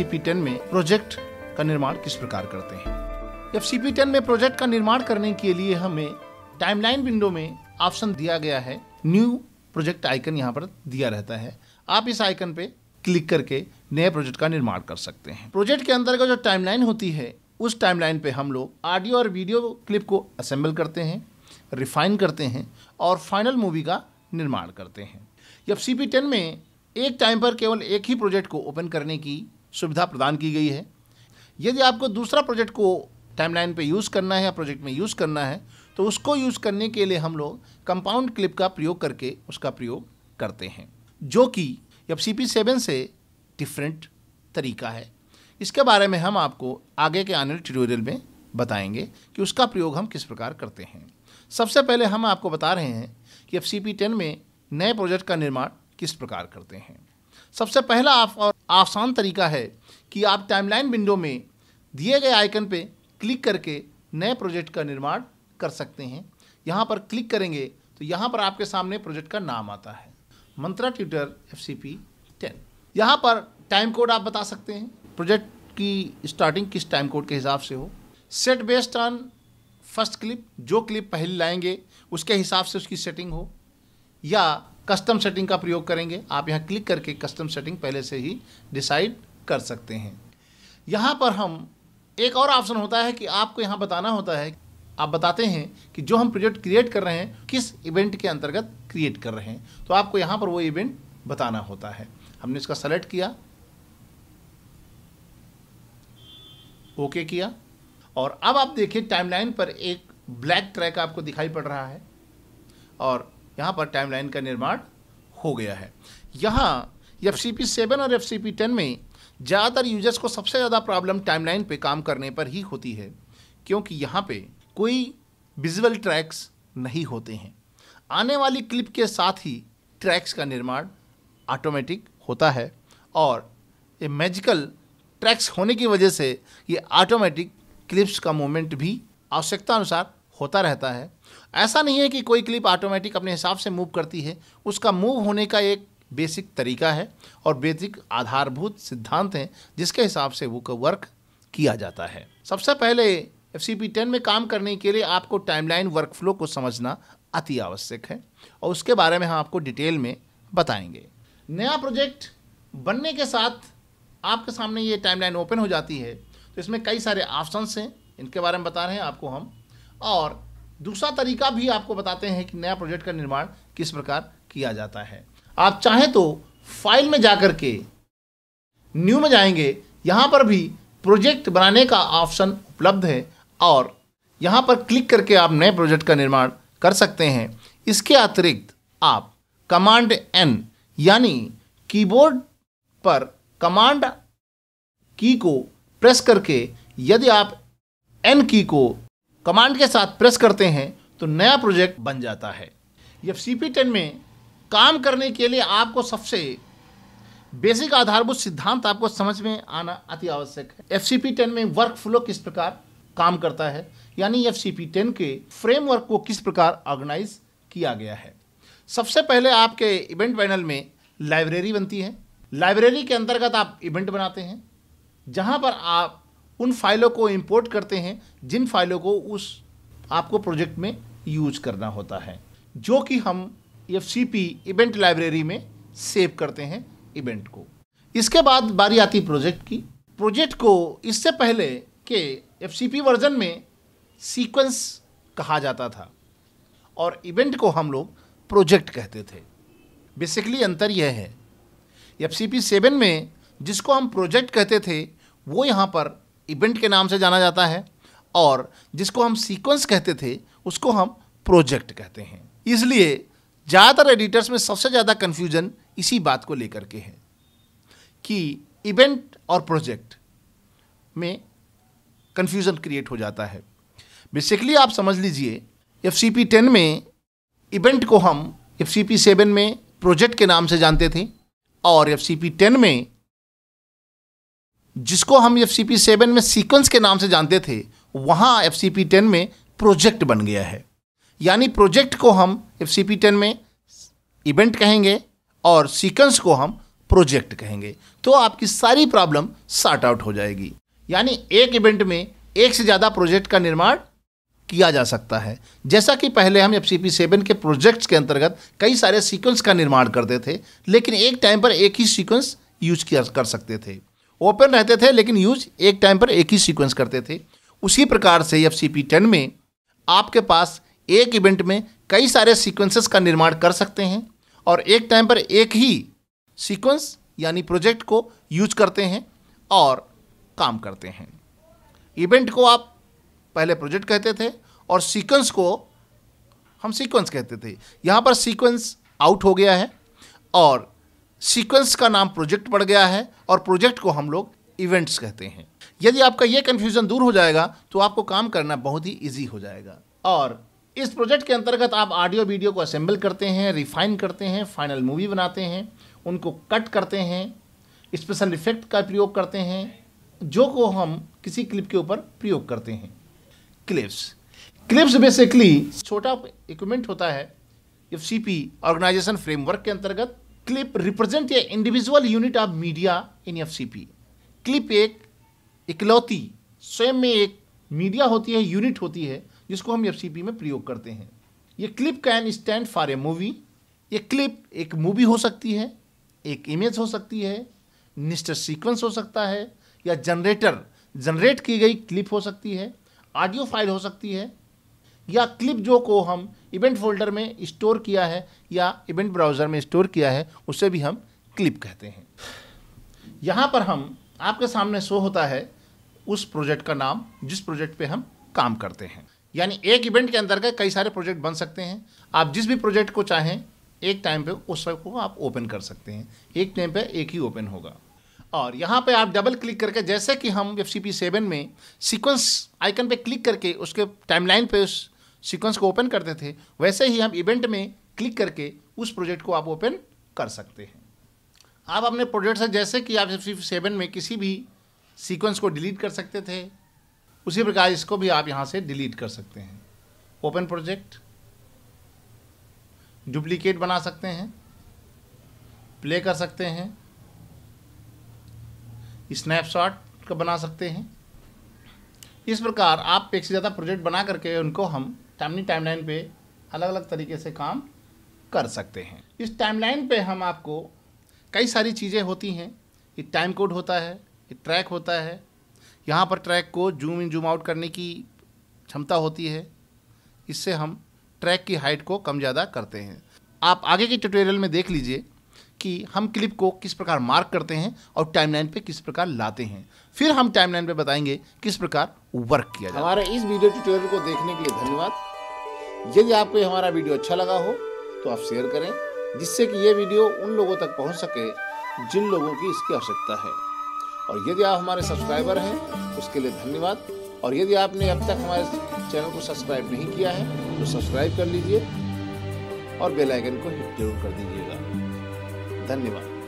F ten में project का निर्माण किस प्रकार करते हैं एफ टेन में प्रोजेक्ट का निर्माण करने के लिए हमें टाइमलाइन विंडो में ऑप्शन दिया गया है न्यू प्रोजेक्ट आइकन यहाँ पर दिया रहता है आप इस आइकन पे क्लिक करके नए प्रोजेक्ट का निर्माण कर सकते हैं प्रोजेक्ट के अंदर का जो टाइमलाइन होती है उस टाइमलाइन पे हम लोग ऑडियो और वीडियो क्लिप को असेंबल करते हैं रिफाइन करते हैं और फाइनल मूवी का निर्माण करते हैं एफ सी में एक टाइम पर केवल एक ही प्रोजेक्ट को ओपन करने की सुविधा प्रदान की गई है यदि आपको दूसरा प्रोजेक्ट को टाइमलाइन पे यूज़ करना है या प्रोजेक्ट में यूज़ करना है तो उसको यूज़ करने के लिए हम लोग कंपाउंड क्लिप का प्रयोग करके उसका प्रयोग करते हैं जो कि एफ सी पी सेवन से डिफरेंट तरीका है इसके बारे में हम आपको आगे के आने ट्यूटोरियल में बताएंगे कि उसका प्रयोग हम किस प्रकार करते हैं सबसे पहले हम आपको बता रहे हैं कि एफ सी पी टेन में नए प्रोजेक्ट का निर्माण किस प्रकार करते हैं सबसे पहला आप और आसान तरीका है कि आप टाइमलाइन विंडो में दिए गए आइकन पे क्लिक करके नए प्रोजेक्ट का निर्माण कर सकते हैं यहाँ पर क्लिक करेंगे तो यहाँ पर आपके सामने प्रोजेक्ट का नाम आता है Mantra tutor F C P ten यहाँ पर टाइम कोड आप बता सकते हैं प्रोजेक्ट की स्टार्टिंग किस टाइम कोड के हिसाब से हो set based on first clip जो क्लिप पहले लाएंगे उसके हिसाब से उसकी सेटिंग हो या कस्टम सेटिंग का प्रयोग करेंगे आप यहाँ क्लिक करके कस्टम सेटिंग पहले से ही डिसाइड कर सकते हैं यहाँ पर हम एक और ऑप्शन होता है कि आपको यहाँ बताना होता है आप बताते हैं कि जो हम प्रोजेक्ट क्रिएट कर रहे हैं किस इवेंट के अंतर्गत क्रिएट कर रहे हैं तो आपको यहाँ पर वो इवेंट बताना होता है हमने इसका सेलेक्ट किया ओके okay किया और अब आप देखिए टाइमलाइन पर एक ब्लैक ट्रैक आपको दिखाई पड़ रहा है और यहाँ पर टाइमलाइन का निर्माण हो गया है यहाँ एफ सी पी सेवन और एफ सी पी टेन में ज़्यादातर यूजर्स को सबसे ज़्यादा प्रॉब्लम टाइमलाइन पे काम करने पर ही होती है क्योंकि यहाँ पे कोई विजुअल ट्रैक्स नहीं होते हैं आने वाली क्लिप के साथ ही ट्रैक्स का निर्माण ऑटोमेटिक होता है और ये मैजिकल ट्रैक्स होने की वजह से ये ऑटोमेटिक क्लिप्स का मूवमेंट भी आवश्यकता अनुसार होता रहता है ऐसा नहीं है कि कोई क्लिप ऑटोमेटिक अपने हिसाब से मूव करती है उसका मूव होने का एक बेसिक तरीका है और बेसिक आधारभूत सिद्धांत हैं जिसके हिसाब से वो का वर्क किया जाता है सबसे पहले एफ सी पी टेन में काम करने के लिए आपको टाइमलाइन वर्क फ्लो को समझना अति आवश्यक है और उसके बारे में हम आपको डिटेल में बताएंगे नया प्रोजेक्ट बनने के साथ आपके सामने ये टाइमलाइन ओपन हो जाती है तो इसमें कई सारे ऑप्शंस हैं इनके बारे में बता रहे हैं आपको हम और दूसरा तरीका भी आपको बताते हैं कि नया प्रोजेक्ट का निर्माण किस प्रकार किया जाता है आप चाहें तो फाइल में जाकर के न्यू में जाएंगे यहाँ पर भी प्रोजेक्ट बनाने का ऑप्शन उपलब्ध है और यहाँ पर क्लिक करके आप नए प्रोजेक्ट का निर्माण कर सकते हैं इसके अतिरिक्त आप कमांड एन यानी कीबोर्ड पर कमांड की को प्रेस करके यदि आप एन की को कमांड के साथ प्रेस करते हैं तो नया प्रोजेक्ट बन जाता है एफ सी पी टेन में काम करने के लिए आपको सबसे बेसिक आधारभूत सिद्धांत आपको समझ में आना अति आवश्यक है एफ सी पी टेन में वर्क फ्लो किस प्रकार काम करता है यानी एफ सी पी टेन के फ्रेमवर्क को किस प्रकार ऑर्गेनाइज किया गया है सबसे पहले आपके इवेंट पैनल में लाइब्रेरी बनती है लाइब्रेरी के अंतर्गत आप इवेंट बनाते हैं जहाँ पर आप उन फाइलों को इंपोर्ट करते हैं जिन फाइलों को उस आपको प्रोजेक्ट में यूज करना होता है जो कि हम एफ इवेंट लाइब्रेरी में सेव करते हैं इवेंट को इसके बाद बारी आती प्रोजेक्ट की प्रोजेक्ट को इससे पहले के एफ वर्जन में सीक्वेंस कहा जाता था और इवेंट को हम लोग प्रोजेक्ट कहते थे बेसिकली अंतर यह है एफ सी पी सेवन में जिसको हम प्रोजेक्ट कहते थे वो यहाँ पर इवेंट के नाम से जाना जाता है और जिसको हम सीक्वेंस कहते थे उसको हम प्रोजेक्ट कहते हैं इसलिए ज़्यादातर एडिटर्स में सबसे ज़्यादा कन्फ्यूजन इसी बात को लेकर के है कि इवेंट और प्रोजेक्ट में कन्फ्यूज़न क्रिएट हो जाता है बेसिकली आप समझ लीजिए एफ सी पी टेन में इवेंट को हम एफ सी पी सेवन में प्रोजेक्ट के नाम से जानते थे और एफ सी पी टेन में जिसको हम एफ सी पी सेवन में सीक्वेंस के नाम से जानते थे वहाँ एफ सी पी टेन में प्रोजेक्ट बन गया है यानी प्रोजेक्ट को हम एफ सी पी टेन में इवेंट कहेंगे और सीक्वेंस को हम प्रोजेक्ट कहेंगे तो आपकी सारी प्रॉब्लम सार्ट आउट हो जाएगी यानी एक इवेंट में एक से ज़्यादा प्रोजेक्ट का निर्माण किया जा सकता है जैसा कि पहले हम एफ सी सेवन के प्रोजेक्ट्स के अंतर्गत कई सारे सीक्वेंस का निर्माण करते थे लेकिन एक टाइम पर एक ही सीक्वेंस यूज किया कर सकते थे ओपन रहते थे लेकिन यूज एक टाइम पर एक ही सीक्वेंस करते थे उसी प्रकार से एफ सी पी टेन में आपके पास एक इवेंट में कई सारे सीक्वेंसेस का निर्माण कर सकते हैं और एक टाइम पर एक ही सीक्वेंस यानी प्रोजेक्ट को यूज करते हैं और काम करते हैं इवेंट को आप पहले प्रोजेक्ट कहते थे और सीक्वेंस को हम सीक्वेंस कहते थे यहाँ पर सीक्वेंस आउट हो गया है और सीक्वेंस का नाम प्रोजेक्ट पड़ गया है और प्रोजेक्ट को हम लोग इवेंट्स कहते हैं यदि आपका ये कन्फ्यूज़न दूर हो जाएगा तो आपको काम करना बहुत ही ईजी हो जाएगा और इस प्रोजेक्ट के अंतर्गत आप ऑडियो वीडियो को असेंबल करते हैं रिफाइन करते हैं फाइनल मूवी बनाते हैं उनको कट करते हैं स्पेशल इफेक्ट का प्रयोग करते हैं जो को हम किसी क्लिप के ऊपर प्रयोग करते हैं क्लिप्स क्लिप्स बेसिकली छोटा इक्विपमेंट होता है एफ ऑर्गेनाइजेशन फ्रेमवर्क के अंतर्गत clip represent a individual unit of media in F C P clip एक इकलौती स्वयं में एक मीडिया होती है यूनिट होती है जिसको हम एफ सी पी में प्रयोग करते हैं ये clip can stand for a movie ये क्लिप एक मूवी हो सकती है एक इमेज हो सकती है निस्टर सीक्वेंस हो सकता है या जनरेटर जनरेट की गई क्लिप हो सकती है ऑडियो फाइल हो सकती है या क्लिप जो को हम इवेंट फोल्डर में स्टोर किया है या इवेंट ब्राउज़र में स्टोर किया है उसे भी हम क्लिप कहते हैं यहाँ पर हम आपके सामने शो होता है उस प्रोजेक्ट का नाम जिस प्रोजेक्ट पे हम काम करते हैं यानी एक इवेंट के अंदर का कई सारे प्रोजेक्ट बन सकते हैं आप जिस भी प्रोजेक्ट को चाहें एक टाइम पे उस सब को आप ओपन कर सकते हैं एक टाइम पे एक ही ओपन होगा और यहाँ पे आप डबल क्लिक करके जैसे कि हम एफ सी पी सेवन में सीक्वेंस आइकन पे क्लिक करके उसके टाइमलाइन पे उस सीक्वेंस को ओपन करते थे वैसे ही हम इवेंट में क्लिक करके उस प्रोजेक्ट को आप ओपन कर सकते हैं आप अपने प्रोजेक्ट से जैसे कि आप सिर्फ सेवन में किसी भी सीक्वेंस को डिलीट कर सकते थे उसी प्रकार इसको भी आप यहाँ से डिलीट कर सकते हैं ओपन प्रोजेक्ट डुप्लीकेट बना सकते हैं प्ले कर सकते हैं स्नैपशॉट का बना सकते हैं इस प्रकार आप एक से ज़्यादा प्रोजेक्ट बना करके उनको हम टाइमली टाइमलाइन पे अलग अलग तरीके से काम कर सकते हैं इस टाइमलाइन पे हम आपको कई सारी चीज़ें होती हैं ये टाइम कोड होता है एक ट्रैक होता है यहाँ पर ट्रैक को जूम इन जूम आउट करने की क्षमता होती है इससे हम ट्रैक की हाइट को कम ज़्यादा करते हैं आप आगे के ट्यूटोरियल में देख लीजिए कि हम क्लिप को किस प्रकार मार्क करते हैं और टाइमलाइन पे किस प्रकार लाते हैं फिर हम टाइमलाइन पे बताएंगे किस प्रकार वर्क किया जाए हमारे इस वीडियो ट्यूटोरियल को देखने के लिए धन्यवाद यदि आपको हमारा वीडियो अच्छा लगा हो तो आप शेयर करें जिससे कि ये वीडियो उन लोगों तक पहुँच सके जिन लोगों की इसकी आवश्यकता है और यदि आप हमारे सब्सक्राइबर हैं उसके लिए धन्यवाद और यदि आपने अब तक हमारे चैनल को सब्सक्राइब नहीं किया है तो सब्सक्राइब कर लीजिए और बेल आइकन को हिट जरूर कर दीजिएगा धन्यवाद